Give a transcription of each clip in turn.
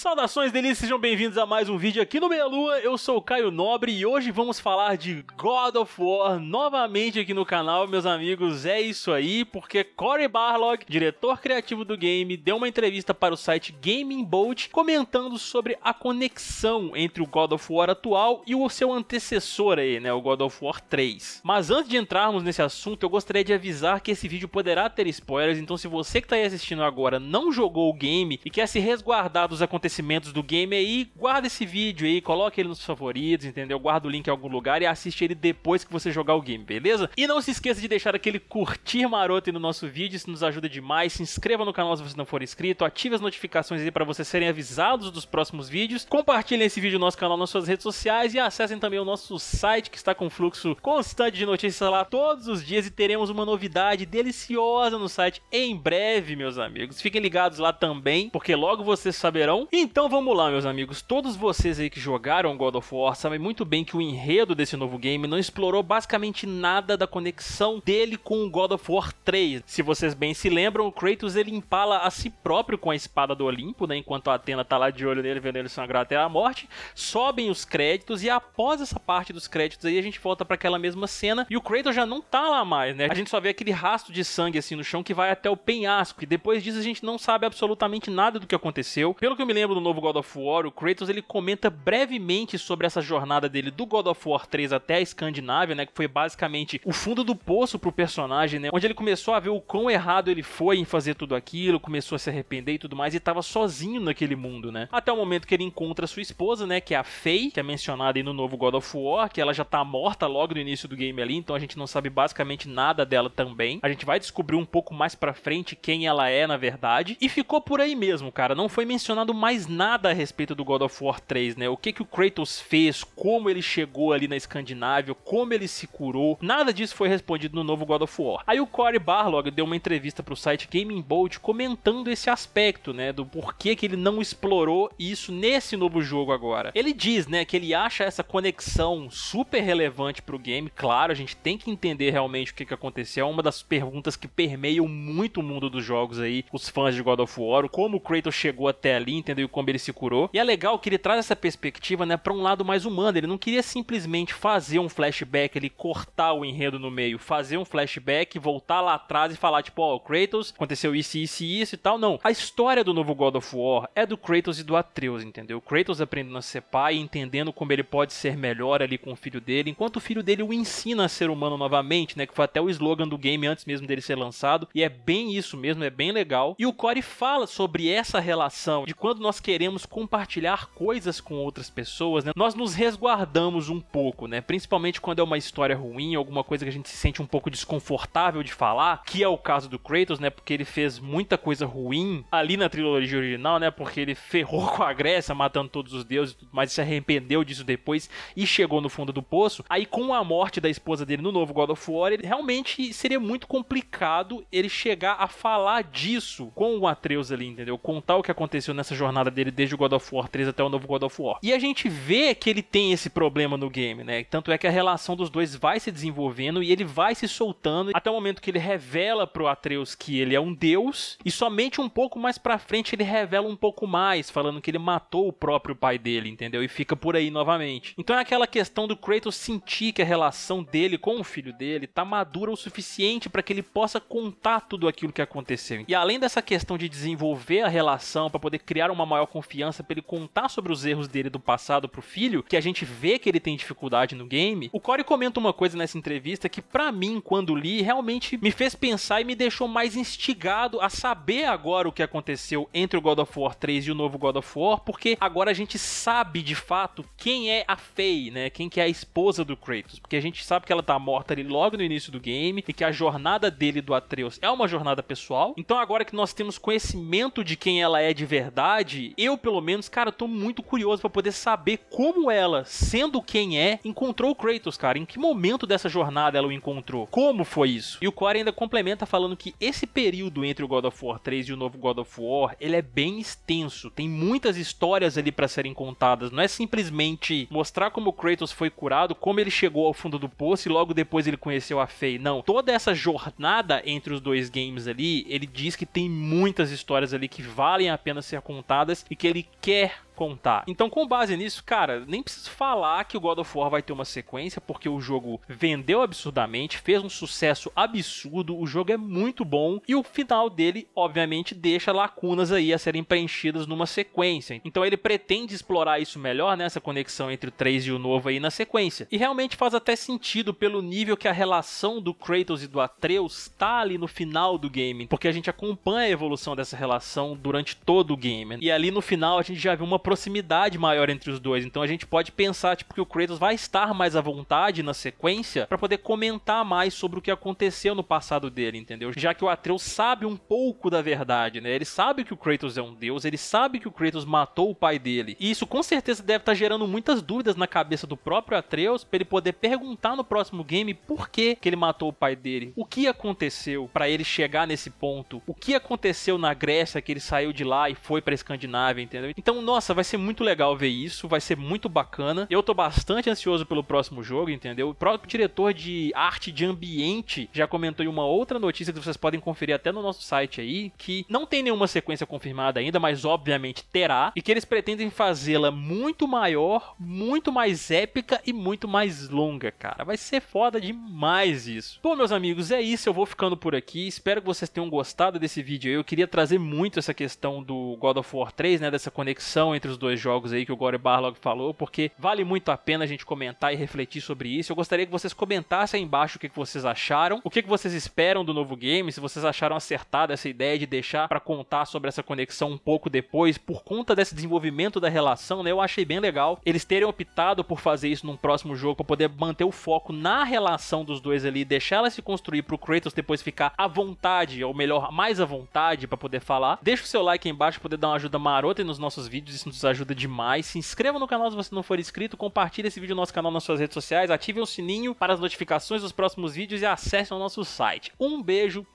Saudações delícias, sejam bem-vindos a mais um vídeo aqui no Meia Lua, eu sou o Caio Nobre e hoje vamos falar de God of War novamente aqui no canal, meus amigos, é isso aí, porque Cory Barlog, diretor criativo do game, deu uma entrevista para o site Gaming Bolt comentando sobre a conexão entre o God of War atual e o seu antecessor aí, né, o God of War 3. Mas antes de entrarmos nesse assunto, eu gostaria de avisar que esse vídeo poderá ter spoilers, então se você que está aí assistindo agora não jogou o game e quer se resguardar dos acontecimentos acontecimentos do game aí, guarda esse vídeo aí, coloca ele nos favoritos, entendeu? Guarda o link em algum lugar e assiste ele depois que você jogar o game, beleza? E não se esqueça de deixar aquele curtir maroto aí no nosso vídeo, isso nos ajuda demais. Se inscreva no canal se você não for inscrito, ative as notificações aí para vocês serem avisados dos próximos vídeos. compartilhe esse vídeo no nosso canal nas suas redes sociais e acessem também o nosso site que está com fluxo constante de notícias lá todos os dias e teremos uma novidade deliciosa no site em breve, meus amigos. Fiquem ligados lá também, porque logo vocês saberão. E então vamos lá, meus amigos. Todos vocês aí que jogaram God of War sabem muito bem que o enredo desse novo game não explorou basicamente nada da conexão dele com o God of War 3. Se vocês bem se lembram, o Kratos ele empala a si próprio com a espada do Olimpo, né? Enquanto a Atena tá lá de olho nele, vendo ele sangrar até a morte. Sobem os créditos e após essa parte dos créditos aí a gente volta para aquela mesma cena e o Kratos já não tá lá mais, né? A gente só vê aquele rastro de sangue assim no chão que vai até o penhasco e depois disso a gente não sabe absolutamente nada do que aconteceu. Pelo que eu me lembro diálogo do novo God of War, o Kratos ele comenta brevemente sobre essa jornada dele do God of War 3 até a Escandinávia, né, que foi basicamente o fundo do poço pro personagem, né, onde ele começou a ver o quão errado ele foi em fazer tudo aquilo, começou a se arrepender e tudo mais, e tava sozinho naquele mundo, né. Até o momento que ele encontra sua esposa, né, que é a Faye, que é mencionada aí no novo God of War, que ela já tá morta logo no início do game ali, então a gente não sabe basicamente nada dela também. A gente vai descobrir um pouco mais pra frente quem ela é, na verdade, e ficou por aí mesmo, cara, não foi mencionado mais mais nada a respeito do God of War 3, né? O que, que o Kratos fez, como ele chegou ali na Escandinávia, como ele se curou. Nada disso foi respondido no novo God of War. Aí o Cory Barlog deu uma entrevista pro site Gaming Bolt comentando esse aspecto, né? Do porquê que ele não explorou isso nesse novo jogo agora. Ele diz, né, que ele acha essa conexão super relevante pro game. Claro, a gente tem que entender realmente o que, que aconteceu. É uma das perguntas que permeiam muito o mundo dos jogos aí, os fãs de God of War, como o Kratos chegou até ali, entendeu? e como ele se curou. E é legal que ele traz essa perspectiva, né, para um lado mais humano. Ele não queria simplesmente fazer um flashback, ele cortar o enredo no meio, fazer um flashback, voltar lá atrás e falar tipo, ó, oh, Kratos, aconteceu isso, isso e isso e tal. Não. A história do novo God of War é do Kratos e do Atreus, entendeu? Kratos aprendendo a ser pai, entendendo como ele pode ser melhor ali com o filho dele, enquanto o filho dele o ensina a ser humano novamente, né, que foi até o slogan do game antes mesmo dele ser lançado. E é bem isso mesmo, é bem legal. E o Corey fala sobre essa relação de quando nós nós queremos compartilhar coisas com outras pessoas, né, nós nos resguardamos um pouco, né? Principalmente quando é uma história ruim, alguma coisa que a gente se sente um pouco desconfortável de falar, que é o caso do Kratos, né? Porque ele fez muita coisa ruim ali na trilogia original, né? Porque ele ferrou com a Grécia, matando todos os deuses, mas se arrependeu disso depois e chegou no fundo do poço. Aí com a morte da esposa dele no novo God of War, ele realmente seria muito complicado ele chegar a falar disso com o Atreus ali, entendeu? Contar o que aconteceu nessa jornada jornada dele desde o God of War 3 até o novo God of War. E a gente vê que ele tem esse problema no game, né? Tanto é que a relação dos dois vai se desenvolvendo e ele vai se soltando até o momento que ele revela pro Atreus que ele é um deus e somente um pouco mais pra frente ele revela um pouco mais, falando que ele matou o próprio pai dele, entendeu? E fica por aí novamente. Então é aquela questão do Kratos sentir que a relação dele com o filho dele tá madura o suficiente para que ele possa contar tudo aquilo que aconteceu. E além dessa questão de desenvolver a relação para poder criar uma maior confiança para ele contar sobre os erros dele do passado pro filho, que a gente vê que ele tem dificuldade no game. O Corey comenta uma coisa nessa entrevista que para mim, quando li, realmente me fez pensar e me deixou mais instigado a saber agora o que aconteceu entre o God of War 3 e o novo God of War, porque agora a gente sabe de fato quem é a Faye, né? Quem que é a esposa do Kratos, porque a gente sabe que ela tá morta ali logo no início do game e que a jornada dele do Atreus é uma jornada pessoal. Então agora que nós temos conhecimento de quem ela é de verdade, hoje, eu pelo menos, cara, tô muito curioso para poder saber como ela, sendo quem é, encontrou o Kratos, cara. Em que momento dessa jornada ela o encontrou? Como foi isso? E o Core ainda complementa falando que esse período entre o God of War 3 e o novo God of War, ele é bem extenso. Tem muitas histórias ali para serem contadas. Não é simplesmente mostrar como o Kratos foi curado, como ele chegou ao fundo do poço e logo depois ele conheceu a Faye. Não, toda essa jornada entre os dois games ali, ele diz que tem muitas histórias ali que valem a pena ser contadas e que ele quer contar. Então, com base nisso, cara, nem preciso falar que o God of War vai ter uma sequência, porque o jogo vendeu absurdamente, fez um sucesso absurdo, o jogo é muito bom e o final dele, obviamente, deixa lacunas aí a serem preenchidas numa sequência. Então, ele pretende explorar isso melhor, né, essa conexão entre o 3 e o novo aí na sequência. E realmente faz até sentido pelo nível que a relação do Kratos e do Atreus tá ali no final do game, porque a gente acompanha a evolução dessa relação durante todo o game. E ali no final a gente já viu uma proximidade maior entre os dois. Então a gente pode pensar tipo que o Kratos vai estar mais à vontade na sequência para poder comentar mais sobre o que aconteceu no passado dele, entendeu? Já que o Atreus sabe um pouco da verdade, né? Ele sabe que o Kratos é um deus, ele sabe que o Kratos matou o pai dele. E isso com certeza deve estar tá gerando muitas dúvidas na cabeça do próprio Atreus para ele poder perguntar no próximo game por que que ele matou o pai dele, o que aconteceu para ele chegar nesse ponto, o que aconteceu na Grécia que ele saiu de lá e foi para Escandinávia, entendeu? Então, nossa nossa, vai ser muito legal ver isso, vai ser muito bacana. Eu tô bastante ansioso pelo próximo jogo, entendeu? O próprio diretor de arte de ambiente já comentou em uma outra notícia que vocês podem conferir até no nosso site aí, que não tem nenhuma sequência confirmada ainda, mas obviamente terá, e que eles pretendem fazê-la muito maior, muito mais épica e muito mais longa, cara. Vai ser foda demais isso. Bom, meus amigos, é isso, eu vou ficando por aqui. Espero que vocês tenham gostado desse vídeo. Eu queria trazer muito essa questão do God of War 3, né, dessa conexão entre os dois jogos aí que o Gore Barlog falou, porque vale muito a pena a gente comentar e refletir sobre isso. Eu gostaria que vocês comentassem aí embaixo o que vocês acharam, o que vocês esperam do novo game, se vocês acharam acertada essa ideia de deixar para contar sobre essa conexão um pouco depois, por conta desse desenvolvimento da relação, né? Eu achei bem legal eles terem optado por fazer isso num próximo jogo para poder manter o foco na relação dos dois ali, deixar ela se construir pro Kratos depois ficar à vontade, ou melhor, mais à vontade para poder falar. Deixa o seu like aí embaixo pra poder dar uma ajuda marota nos nossos vídeos, isso nos ajuda demais. Se inscreva no canal se você não for inscrito, compartilhe esse vídeo no nosso canal nas suas redes sociais, ative o sininho para as notificações dos próximos vídeos e acesse o nosso site. Um beijo,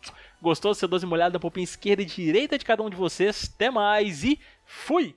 gostoso, sedoso e molhado da popinha esquerda e direita de cada um de vocês. Até mais e fui!